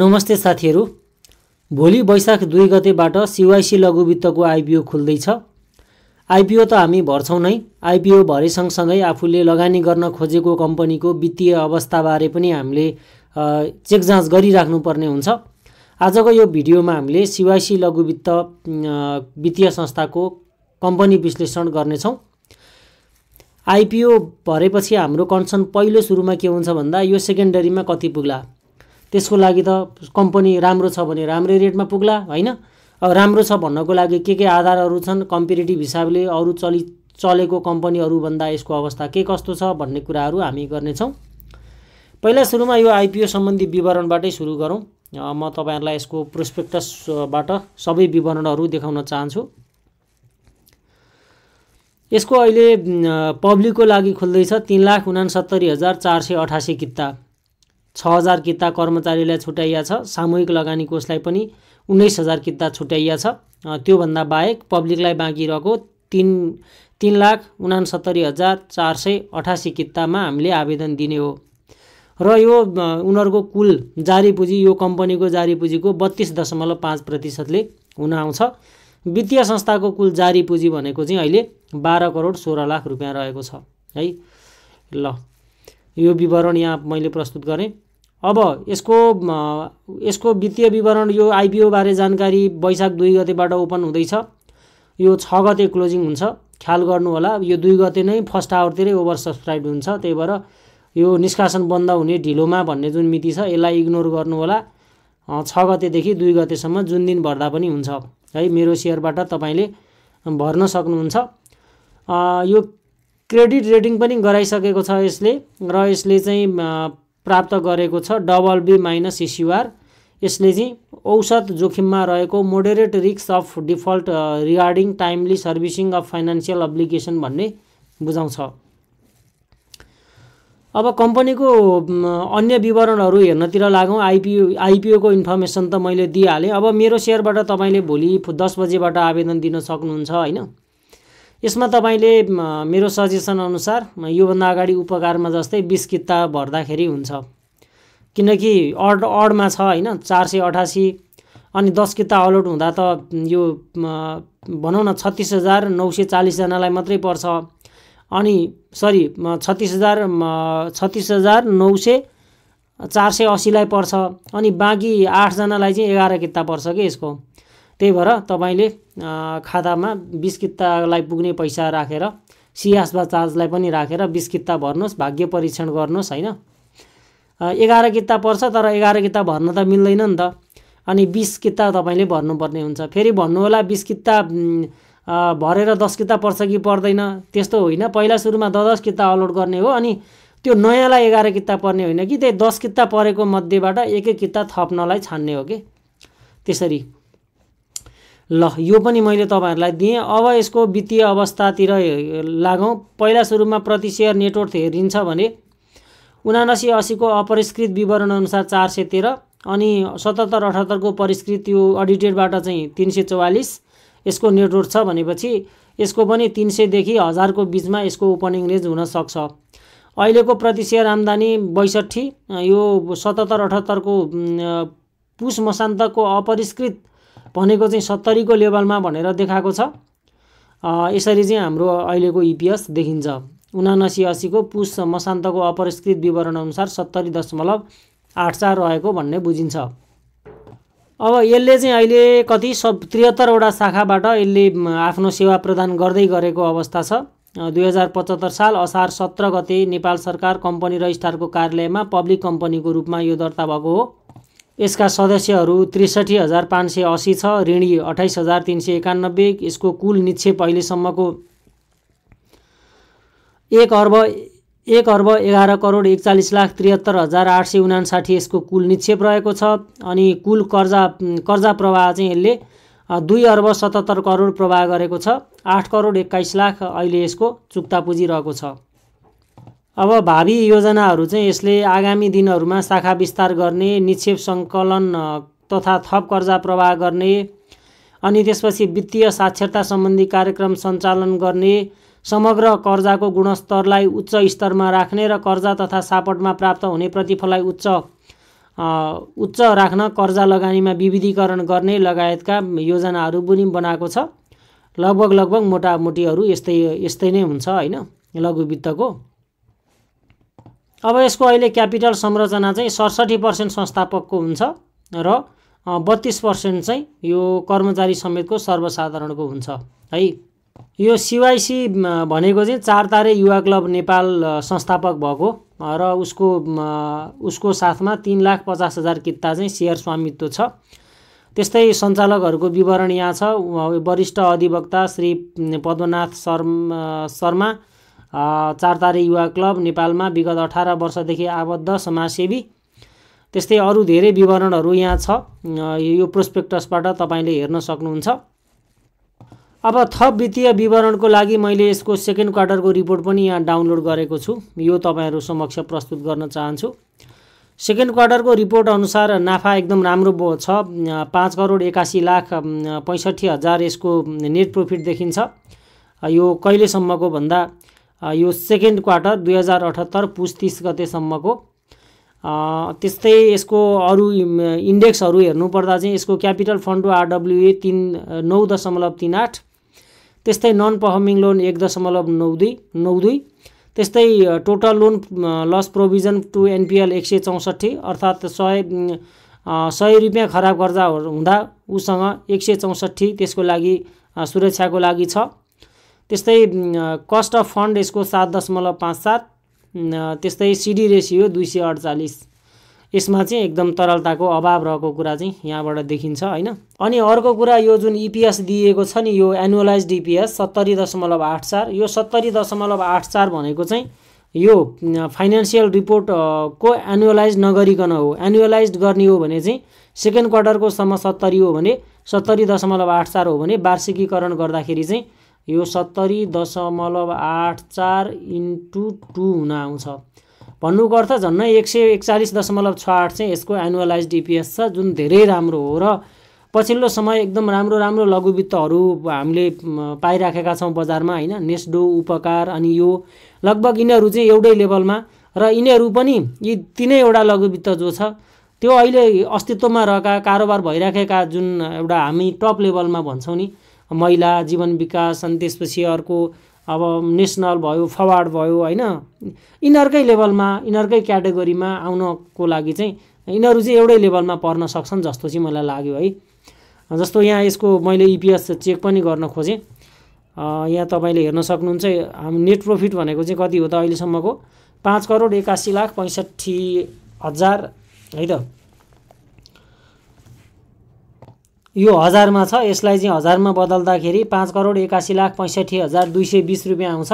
नमस्ते साथीहरू भोलि वैशाख दुई गतेबाट सिवाइसी लघुवित्तको आइपिओ खुल्दैछ आइपिओ त हामी भर्छौँ नै आइपिओ भरे सँगसँगै आफूले लगानी गर्न खोजेको कम्पनीको वित्तीय अवस्थाबारे पनि हामीले चेक जाँच गरिराख्नुपर्ने हुन्छ आजको यो भिडियोमा हामीले सिवाइसी लघुवित्त वित्तीय संस्थाको कम्पनी विश्लेषण गर्नेछौँ आइपिओ भरेपछि हाम्रो कन्सर्न पहिलो सुरुमा के हुन्छ भन्दा यो सेकेन्डरीमा कति पुग्ला त्यसको लागि त कम्पनी राम्रो छ भने राम्रै रेटमा पुग्ला होइन अब राम्रो छ भन्नको लागि के के आधारहरू छन् कम्पेरिटिभ हिसाबले अरू चलि चलेको कम्पनीहरूभन्दा यसको अवस्था के कस्तो छ भन्ने कुराहरू हामी गर्नेछौँ पहिला सुरुमा यो आइपिओ सम्बन्धी विवरणबाटै सुरु गरौँ म तपाईँहरूलाई यसको प्रोस्पेक्टसबाट सबै विवरणहरू देखाउन चाहन्छु यसको अहिले पब्लिकको लागि खुल्दैछ तिन लाख उनासत्तरी हजार चार सय अठासी किता छ हजार किता कर्मचारीलाई छुट्याइया छ सामूहिक लगानी कोषलाई पनि उन्नाइस हजार किता छुट्याइया छ त्योभन्दा बाहेक पब्लिकलाई बाँकी रहेको तिन तिन लाख उनासत्तरी हजार चार सय अठासी कितामा हामीले आवेदन दिने हो र यो उनीहरूको कुल जारी पुँजी यो कम्पनीको जारी पुँजीको बत्तिस दशमलव पाँच प्रतिशतले हुन आउँछ वित्तीय संस्थाको कुल जारी पुँजी भनेको चाहिँ अहिले बाह्र करोड सोह्र लाख रुपियाँ रहेको छ है ल यो विवरण यहाँ मैले प्रस्तुत गरेँ अब यसको यसको वित्तीय विवरण यो आइपिओबारे जानकारी वैशाख दुई गतेबाट ओपन हुँदैछ यो छ गते क्लोजिङ हुन्छ ख्याल गर्नु होला यो दुई गते नै फर्स्ट आवरतिरै ओभर सब्सक्राइब हुन्छ त्यही भएर यो निष्कासन बन्द हुने ढिलोमा भन्ने जुन मिति छ यसलाई इग्नोर गर्नु गर्नुहोला छ गतेदेखि दुई गतेसम्म जुन दिन भर्दा पनि हुन्छ है मेरो सेयरबाट तपाईँले भर्न सक्नुहुन्छ यो क्रेडिट रेटिङ पनि गराइसकेको छ यसले र यसले चाहिँ प्राप्त गरेको छ डबल बी माइनस इसिआर यसले चाहिँ औसत जोखिममा रहेको मोडरेट रिक्स of default regarding timely servicing of financial obligation भन्ने बुझाउँछ अब कम्पनीको अन्य विवरणहरू हेर्नतिर लागौँ आइपिओ आइपिओको इन्फर्मेसन त मैले दिइहालेँ अब मेरो सेयरबाट तपाईँले भोलि दस बजेबाट आवेदन दिन सक्नुहुन्छ होइन यसमा तपाईँले मेरो सजेसन अनुसार योभन्दा अगाडि उपकारमा जस्तै बिस किता भर्दाखेरि हुन्छ किनकि अड अडमा छ होइन चार सय अठासी अनि दस किता अलोट हुँदा त यो भनौँ न छत्तिस हजार नौ सय चालिसजनालाई मात्रै पर्छ अनि सरी छत्तिस हजार छत्तिस हजार नौ सय चार सय असीलाई पर्छ अनि बाँकी आठजनालाई चाहिँ एघार किता पर्छ कि यसको त्यही भएर तपाईँले खातामा बिस कितालाई पुग्ने पैसा राखेर सियास वा चार्जलाई पनि राखेर बिस बिस्कित्ता भर्नुहोस् भाग्य परीक्षण गर्नुहोस् होइन एघार किता पर्छ तर एघार किता भर्न त मिल्दैन नि त अनि बिस किता तपाईँले भर्नुपर्ने हुन्छ फेरि भन्नुहोला बिस किता भरेर दस किता पर्छ कि पर्दैन त्यस्तो होइन पहिला सुरुमा दस दस किता अलोड गर्ने हो अनि त्यो नयाँलाई एघार किता पर्ने होइन कि त्यही दस किता परेको मध्येबाट एक एक किता थप्नलाई छान्ने हो कि त्यसरी ल यो पनि मैले तपाईँहरूलाई दिएँ अब यसको वित्तीय अवस्थातिर लागौँ पहिला सुरुमा प्रति सेयर नेटवर्क हेरिन्छ भने उनासी असीको अपरिष्कृत विवरणअनुसार चार सय तेह्र अनि सतहत्तर अठहत्तरको परिष्कृत यो अडिटेडबाट चाहिँ तिन सय चौवालिस यसको नेटवर्क छ भनेपछि यसको पनि तिन सयदेखि हजारको बिचमा यसको ओपनिङ रेन्ज हुनसक्छ अहिलेको प्रति सेयर आम्दानी बैसठी यो सतहत्तर अठहत्तरको पुष मसान्तको अपरिष्कृत भनेको चाहिँ सत्तरीको लेभलमा भनेर देखाएको छ यसरी चाहिँ हाम्रो अहिलेको इपिएस देखिन्छ उनासी असीको पुस मसान्तको अपरिष्कृत विवरणअनुसार सत्तरी दशमलव आठ चार रहेको भन्ने बुझिन्छ अब यसले चाहिँ अहिले कति सब त्रिहत्तरवटा शाखाबाट यसले आफ्नो सेवा प्रदान गर्दै गरेको अवस्था छ दुई हजार पचहत्तर साल असार सत्र गते नेपाल सरकार कम्पनी रजिस्ट्रारको कार्यालयमा पब्लिक कम्पनीको रूपमा यो दर्ता भएको हो यसका सदस्यहरू त्रिसठी हजार पाँच सय असी छ ऋणी अठाइस हजार तिन सय एकानब्बे यसको कुल निक्षेप अहिलेसम्मको एक अर्ब एक अर्ब एघार करोड एकचालिस लाख त्रिहत्तर हजार आठ सय उनासाठी यसको कुल निक्षेप रहेको छ अनि कुल कर्जा कर्जा प्रवाह चाहिँ यसले दुई अर्ब सतहत्तर करोड प्रवाह गरेको छ आठ करोड एक्काइस लाख अहिले यसको चुक्ता पुँजी रहेको छ अब भावी योजनाहरू चाहिँ यसले आगामी दिनहरूमा शाखा विस्तार गर्ने निक्षेप सङ्कलन तथा थप कर्जा प्रवाह गर्ने अनि त्यसपछि वित्तीय साक्षरता सम्बन्धी कार्यक्रम सञ्चालन गर्ने समग्र कर्जाको गुणस्तरलाई उच्च स्तरमा राख्ने र कर्जा तथा सापटमा प्राप्त हुने प्रतिफललाई उच्च उच्च राख्न कर्जा लगानीमा विविधीकरण गर्ने लगायतका योजनाहरू पनि बनाएको छ लगभग लगभग मोटामोटीहरू यस्तै यस्तै नै हुन्छ होइन लघुवित्तको अब यसको अहिले क्यापिटल संरचना चाहिँ सडसठी पर्सेन्ट संस्थापकको हुन्छ र बत्तिस पर्सेन्ट चाहिँ यो कर्मचारी समेतको सर्वसाधारणको हुन्छ है यो सिवाइसी भनेको चाहिँ चार तारे युवा क्लब नेपाल संस्थापक भएको र उसको उसको साथमा तिन लाख पचास हजार किता चाहिँ सेयर स्वामित्व छ त्यस्तै सञ्चालकहरूको विवरण यहाँ छ वरिष्ठ अधिवक्ता श्री पद्मनाथ शर्मा शर्मा चारतारे युवा क्लब नेपालमा विगत अठार वर्षदेखि आबद्ध समाजसेवी त्यस्तै अरू धेरै विवरणहरू यहाँ छ यो प्रोस्पेक्टसबाट तपाईँले हेर्न सक्नुहुन्छ अब थप वित्तीय विवरणको लागि मैले यसको सेकेन्ड क्वार्टरको रिपोर्ट पनि यहाँ डाउनलोड गरेको छु यो तपाईँहरू समक्ष प्रस्तुत गर्न चाहन्छु सेकेन्ड क्वार्टरको रिपोर्ट अनुसार नाफा एकदम राम्रो छ पाँच करोड एकासी लाख पैँसठी हजार यसको नेट प्रफिट देखिन्छ यो कहिलेसम्मको भन्दा यो सेकेन्ड क्वार्टर दुई हजार अठहत्तर पुस तिस गतेसम्मको त्यस्तै यसको अरू इन्डेक्सहरू हेर्नुपर्दा चाहिँ यसको क्यापिटल फन्ड टु आरडब्ल्युए तिन नौ दशमलव तिन आठ त्यस्तै नन पर्फर्मिङ लोन एक दशमलव नौ दुई नौ दुई त्यस्तै total loan loss provision to NPL एक सय चौसठी अर्थात् सय सय रुपियाँ खराब गर्दा हुँदा उसँग एक सय चौसठी त्यसको लागि सुरक्षाको लागि छ त्यस्तै कस्ट अफ फन्ड यसको सात दशमलव पाँच सात त्यस्तै सिडी रेसियो दुई सय अडचालिस यसमा चाहिँ एकदम तरलताको अभाव रहेको कुरा चाहिँ यहाँबाट देखिन्छ होइन अनि अर्को कुरा यो जुन इपिएस e दिएको छ नि यो एनुअलाइज इपिएस e सत्तरी दशमलव आठ चार यो सत्तरी दशमलव आठ चार भनेको चाहिँ यो फाइनेन्सियल रिपोर्टको एनुअलाइज नगरिकन हो एनुअलाइज गर्ने हो भने चाहिँ सेकेन्ड क्वार्टरकोसम्म सत्तरी हो भने सत्तरी दशमलव आठ चार हो भने वार्षिकीकरण गर्दाखेरि चाहिँ यो सत्तरी दशमलव आठ चार इन्टु टू हुन आउँछ भन्नुको अर्थ झन्नै एक सय एकचालिस दशमलव छ आठ चाहिँ यसको एनुअलाइज डिपिएस छ जुन धेरै राम्रो हो र पछिल्लो समय एकदम राम्रो राम्रो लघुवित्तहरू हामीले पाइराखेका छौँ बजारमा होइन नेस्डो उपकार अनि यो लगभग यिनीहरू चाहिँ एउटै लेभलमा र यिनीहरू पनि यी तिनैवटा लघुवित्त जो छ त्यो अहिले अस्तित्वमा रहेका कारोबार भइराखेका जुन एउटा हामी टप लेभलमा भन्छौँ नि महिला जीवन विकास अनि त्यसपछि अर्को अब नेसनल भयो फवार्ड भयो होइन यिनीहरूकै लेभलमा यिनीहरूकै क्याटेगोरीमा आउनको लागि चाहिँ यिनीहरू चाहिँ एउटै लेभलमा पर्न सक्छन् जस्तो चाहिँ मलाई लाग्यो है जस्तो यहाँ यसको मैले इपिएस e चेक पनि गर्न खोजेँ यहाँ तपाईँले हेर्न सक्नुहुन्छ हाम्रो नेट प्रफिट भनेको चाहिँ कति हो त अहिलेसम्मको पाँच करोड एकासी लाख पैँसठी हजार है त यो हजारमा छ यसलाई चाहिँ हजारमा बदल्दाखेरि पाँच करोड एकासी लाख पैँसठी हजार दुई सय बिस रुपियाँ आउँछ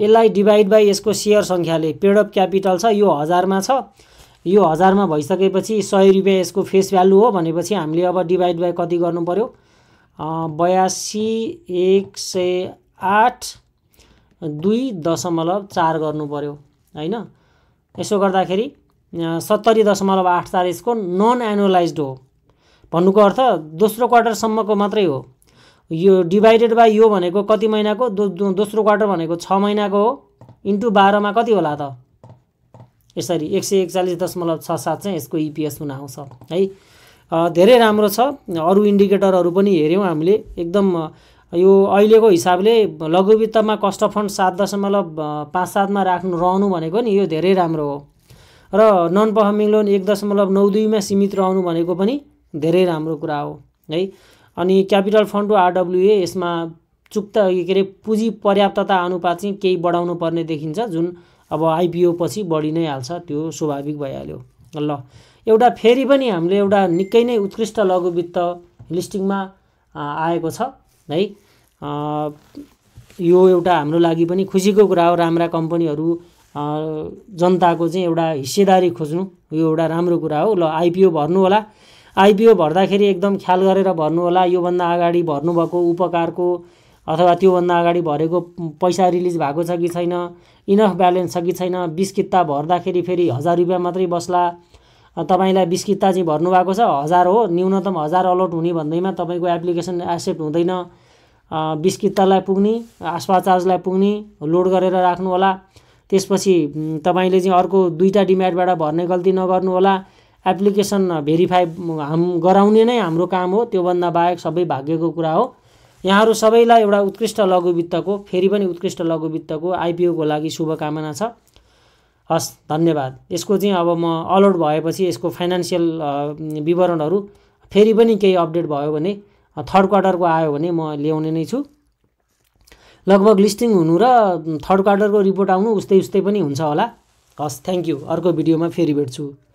यसलाई डिभाइड बाई यसको सेयर सङ्ख्याले पेड अफ क्यापिटल छ यो हजारमा छ यो हजारमा भइसकेपछि सय रुपियाँ यसको फेस भ्यालु हो भनेपछि हामीले अब डिभाइड बाई कति गर्नु पऱ्यो बयासी एक सय आठ दुई दशमलव चार गर्नु पऱ्यो होइन यसो गर्दाखेरि सत्तरी दशमलव आठ चार यसको नन एनुलाइज हो भन्नुको अर्थ दोस्रो क्वार्टरसम्मको मात्रै हो यो डिभाइडेड बाई यो भनेको कति महिनाको दो, दोस्रो क्वार्टर भनेको छ महिनाको हो इन्टु बाह्रमा कति होला त यसरी एक सय एकचालिस दशमलव छ सात चाहिँ यसको इपिएस e हुन आउँछ है धेरै राम्रो छ अरू इन्डिकेटरहरू पनि हेऱ्यौँ हामीले एकदम यो अहिलेको हिसाबले लघुवित्तमा कस्ट अफ फन्ड सात दशमलव पाँच सातमा राख्नु रहनु भनेको नि यो धेरै राम्रो हो र नन पर्फर्मिङ लोन एक दशमलव नौ दुईमा सीमित रहनु भनेको पनि धेरै राम्रो कुरा हो है अनि क्यापिटल फन्ड टु आरडब्ल्युए यसमा चुक्त के अरे पुँजी पर्याप्तता अनुपात चाहिँ केही बढाउनु पर्ने देखिन्छ जुन अब आइपिओ पछि बढी नै हाल्छ त्यो स्वाभाविक भइहाल्यो ल एउटा फेरि पनि हामीले एउटा निकै नै उत्कृष्ट लघुवित्त लिस्टिङमा आएको छ है यो एउटा हाम्रो लागि पनि खुसीको कुरा हो राम्रा कम्पनीहरू जनताको चाहिँ एउटा हिस्सेदारी खोज्नु यो एउटा राम्रो कुरा हो ल आइपिओ भर्नु होला आइपिओ भर्दाखेरि एकदम ख्याल गरेर भर्नु भर्नुहोला योभन्दा अगाडि भर्नुभएको उपकारको अथवा त्योभन्दा अगाडि भरेको पैसा रिलिज भएको छ कि छैन इनफ ब्यालेन्स छ कि छैन बिस किता भर्दाखेरि फेरि हजार रुपियाँ मात्रै बस्ला तपाईँलाई बिस किता चाहिँ भर्नुभएको छ हजार हो न्यूनतम हजार अलट हुने भन्दैमा तपाईँको एप्लिकेसन एक्सेप्ट हुँदैन बिस कितालाई पुग्ने आसपा चार्जलाई पुग्ने लोड गरेर राख्नु होला त्यसपछि तपाईँले चाहिँ अर्को दुईवटा डिम्याटबाट भर्ने गल्ती नगर्नु होला एप्लिकेसन भेरिफाई हाम गराउने नै हाम्रो काम हो त्योभन्दा बाहेक सबै भाग्यको कुरा हो यहाँहरू सबैलाई एउटा उत्कृष्ट लघुवित्तको फेरि पनि उत्कृष्ट लघुवित्तको आइपिओको लागि शुभकामना छ हस् धन्यवाद यसको चाहिँ अब म अलर्ट भएपछि यसको फाइनेन्सियल विवरणहरू फेरि पनि केही अपडेट भयो भने थर्ड क्वार्टरको आयो भने म ल्याउने नै छु लगभग लिस्टिङ हुनु र थर्ड क्वार्टरको रिपोर्ट आउनु उस्तै उस्तै पनि हुन्छ होला हस् थ्याङ्क यू अर्को भिडियोमा फेरि भेट्छु